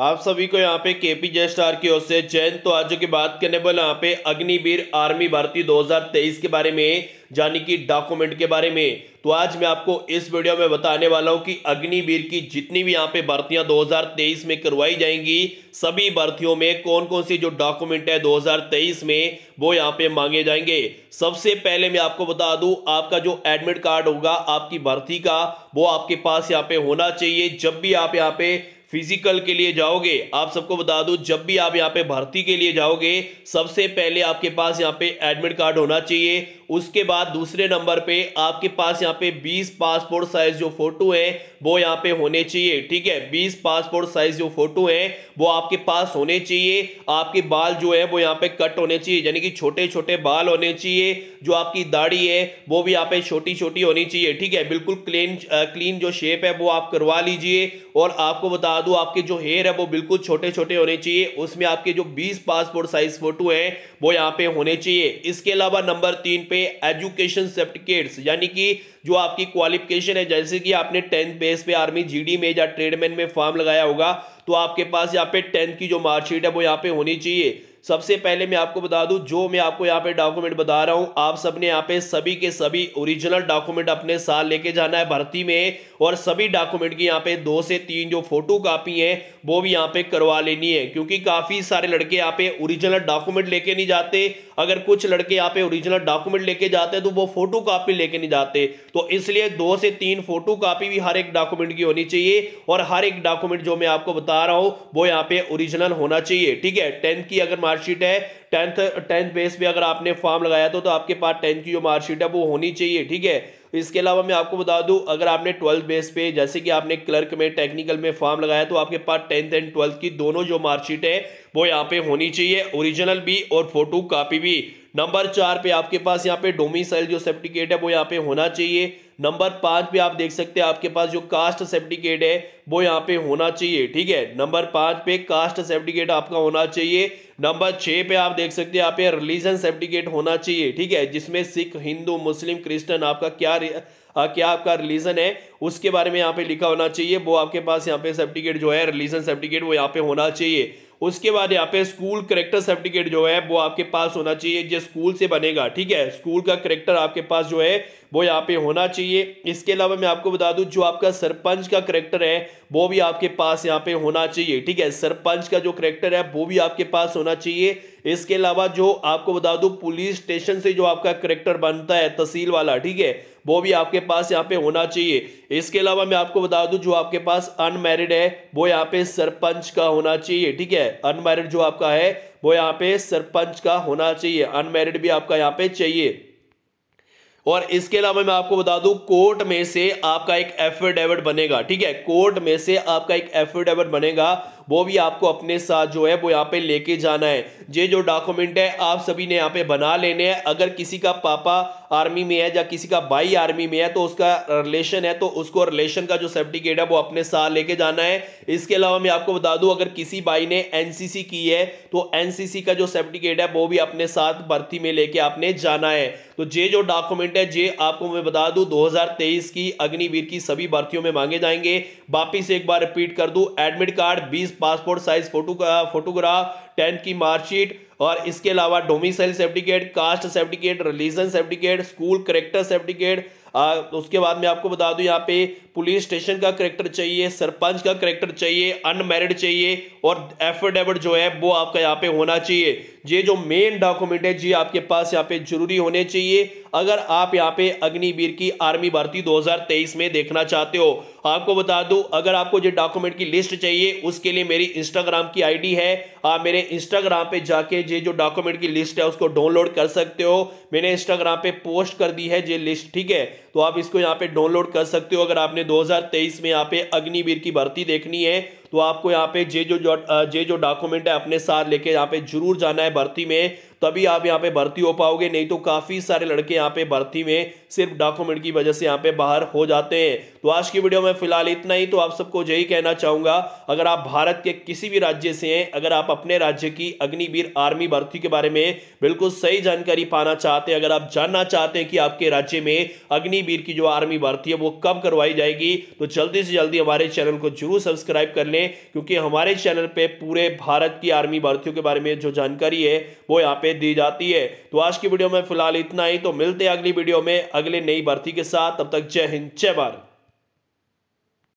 आप सभी को यहाँ पे के पी जय स्टार की ओर से चयन तो आज की बात करने बोले यहाँ पे अग्निवीर आर्मी भर्ती 2023 के बारे में यानी कि डॉक्यूमेंट के बारे में तो आज मैं आपको इस वीडियो में बताने वाला हूँ कि अग्निवीर की जितनी भी यहाँ पे भर्तियाँ 2023 में करवाई जाएंगी सभी भर्तियों में कौन कौन सी जो डॉक्यूमेंट है 2023 में वो यहाँ पे मांगे जाएंगे सबसे पहले मैं आपको बता दू आपका जो एडमिट कार्ड होगा आपकी भर्ती का वो आपके पास यहाँ पे होना चाहिए जब भी आप यहाँ पे फिजिकल के लिए जाओगे आप सबको बता दूं जब भी आप यहाँ पे भर्ती के लिए जाओगे सबसे पहले आपके पास यहाँ पे एडमिट कार्ड होना चाहिए उसके बाद दूसरे नंबर पे आपके पास यहाँ पे 20 पासपोर्ट साइज जो फोटो है वो यहाँ पे होने चाहिए ठीक है 20 पासपोर्ट साइज जो फोटो है वो आपके पास होने चाहिए आपके बाल जो है वो यहाँ पे कट होने चाहिए यानी कि छोटे छोटे बाल होने चाहिए जो आपकी दाढ़ी है वो भी यहाँ पे छोटी छोटी होनी चाहिए ठीक है बिल्कुल क्लीन क्लीन जो शेप है वो आप करवा लीजिए और आपको बता दूँ आपके जो हेयर है वो बिल्कुल छोटे छोटे होने चाहिए उसमें आपके जो बीस पासपोर्ट साइज फोटो है वो यहाँ पे होने चाहिए इसके अलावा नंबर तीन पे एजुकेशन सर्टिफिकेट्स यानी कि जो आपकी क्वालिफिकेशन है जैसे कि आपने टेंथ बेस पे आर्मी जीडी में या ट्रेडमैन में फॉर्म लगाया होगा तो आपके पास यहाँ पे टेंथ की जो मार्कशीट है वो यहाँ पे होनी चाहिए सबसे पहले मैं आपको बता दूं जो मैं आपको यहाँ पे डॉक्यूमेंट बता रहा हूँ आप सबने यहाँ पे सभी के सभी ओरिजिनल डॉक्यूमेंट अपने साथ लेके जाना है भर्ती में और सभी डॉक्यूमेंट की यहाँ पे दो से तीन जो फोटो कापी है वो भी यहाँ पे करवा लेनी है क्योंकि काफ़ी सारे लड़के यहाँ पे ओरिजिनल डॉक्यूमेंट लेके नहीं जाते अगर कुछ लड़के यहाँ पे ओरिजिनल डॉक्यूमेंट लेके जाते हैं तो वो फोटो कापी लेके नहीं जाते तो इसलिए दो से तीन फोटो कापी भी हर एक डॉक्यूमेंट की होनी चाहिए और हर एक डॉक्यूमेंट जो मैं आपको बता रहा हूँ वो यहाँ पे ओरिजिनल होना चाहिए ठीक है टेंथ की अगर मार्कशीट है टेंथ टेंथ बेस पे अगर आपने फॉर्म लगाया तो, तो आपके पास टेंथ की जो मार्कशीट है वो होनी चाहिए ठीक है इसके अलावा मैं आपको बता दूं अगर आपने ट्वेल्थ बेस पे जैसे कि आपने क्लर्क में टेक्निकल में फॉर्म लगाया तो आपके पास टेंथ एंड ट्वेल्थ की दोनों जो मार्कशीट है वो यहाँ पे होनी चाहिए ओरिजिनल भी और फोटो कापी भी नंबर चार पे आपके पास यहाँ पे डोमिसाइल जो सर्टिफिकेट है वो यहाँ पे होना चाहिए नंबर पाँच पे आप देख सकते हैं आपके पास जो कास्ट सर्टिफिकेट है वो यहाँ पे होना चाहिए ठीक है नंबर पाँच पे कास्ट सर्टिफिकेट आपका होना चाहिए नंबर छः पे आप देख सकते हैं यहाँ पे रिलीजन सर्टिफिकेट होना चाहिए ठीक है जिसमें सिख हिंदू मुस्लिम क्रिश्चन आपका क्या आ, क्या आपका रिलीजन है उसके बारे में यहाँ पे लिखा होना चाहिए वो आपके पास यहाँ पे सर्टिफिकेट जो है रिलीजन सर्टिफिकेट वो यहाँ पे होना चाहिए उसके बाद यहाँ पे स्कूल करेक्टर सर्टिफिकेट जो है वो आपके पास होना चाहिए जो स्कूल से बनेगा ठीक है स्कूल का करेक्टर आपके पास जो है वो यहाँ पे होना चाहिए इसके अलावा मैं आपको बता दूं जो आपका सरपंच का करेक्टर है वो भी आपके पास यहाँ पे होना चाहिए ठीक है सरपंच का जो करेक्टर है वो भी आपके पास होना चाहिए इसके अलावा जो आपको बता दूं पुलिस स्टेशन से जो आपका करेक्टर बनता है तहसील वाला ठीक है वो भी आपके पास यहाँ पे होना चाहिए इसके अलावा मैं आपको बता दूं जो आपके पास अनमेरिड है वो यहाँ पे सरपंच का होना चाहिए ठीक है अनमेरिड जो आपका है वो यहाँ पे सरपंच का होना चाहिए अनमेरिड भी आपका यहाँ पे चाहिए और इसके अलावा मैं आपको बता दूं कोर्ट में से आपका एक एफिडेविट बनेगा ठीक है कोर्ट में से आपका एक एफिडेविट बनेगा वो भी आपको अपने साथ जो है वो यहाँ पे लेके जाना है ये जो डॉक्यूमेंट है आप सभी ने यहाँ पे बना लेने हैं अगर किसी का पापा आर्मी में है या किसी का भाई आर्मी में है तो उसका रिलेशन है तो उसको रिलेशन का जो सर्टिफिकेट है वो अपने साथ लेके जाना है इसके अलावा मैं आपको बता दूं अगर किसी भाई ने एनसीसी की है तो एनसीसी का जो सर्टिफिकेट है वो भी अपने साथ भर्ती में लेके आपने जाना है तो ये जो डॉक्यूमेंट है ये आपको मैं बता दूं 2023 की अग्निवीर की सभी भर्तियों में मांगे जाएंगे वापिस एक बार रिपीट कर दूं admit card 20 passport size photo photograph tenth की मार्कशीट और इसके अलावा domicile certificate caste certificate religion certificate school character certificate उसके बाद मैं आपको बता दूं यहाँ पे पुलिस स्टेशन का करेक्टर चाहिए सरपंच का करेक्टर चाहिए अनमेरिड चाहिए और एफिडेविट जो है वो आपका यहाँ पे होना चाहिए ये जो मेन डॉक्यूमेंट है जी आपके पास यहाँ पे जरूरी होने चाहिए अगर आप यहाँ पे अग्निवीर की आर्मी भर्ती 2023 में देखना चाहते हो आपको बता दूं अगर आपको जो डॉक्यूमेंट की लिस्ट चाहिए उसके लिए मेरी इंस्टाग्राम की आईडी है आप मेरे इंस्टाग्राम पे जाके ये जो डॉक्यूमेंट की लिस्ट है उसको डाउनलोड कर सकते हो मैंने इंस्टाग्राम पे पोस्ट कर दी है ये लिस्ट ठीक है तो आप इसको यहाँ पे डाउनलोड कर सकते हो अगर आपने दो में यहाँ पे अग्निवीर की भर्ती देखनी है तो आपको यहाँ पे जे जो जे जो डॉक्यूमेंट है अपने साथ लेके यहाँ पे जरूर जाना है भर्ती में तभी आप यहाँ पे भर्ती हो पाओगे नहीं तो काफ़ी सारे लड़के यहाँ पे भर्ती में सिर्फ डॉक्यूमेंट की वजह से यहाँ पे बाहर हो जाते हैं तो आज की वीडियो में फिलहाल इतना ही तो आप सबको यही कहना चाहूंगा अगर आप भारत के किसी भी राज्य से हैं अगर आप अपने राज्य की अग्निवीर आर्मी भर्ती के बारे में बिल्कुल सही जानकारी पाना चाहते हैं अगर आप जानना चाहते हैं कि आपके राज्य में अग्निवीर की जो आर्मी भर्ती है वो कब करवाई जाएगी तो जल्दी से जल्दी हमारे चैनल को जरूर सब्सक्राइब कर लें क्योंकि हमारे चैनल पर पूरे भारत की आर्मी भर्तियों के बारे में जो जानकारी है वो यहाँ पे में दी जाती है तो आज की वीडियो में फिलहाल इतना ही तो मिलते हैं अगली वीडियो में अगले नई भर्ती के साथ तब तक जय हिंद जय भारत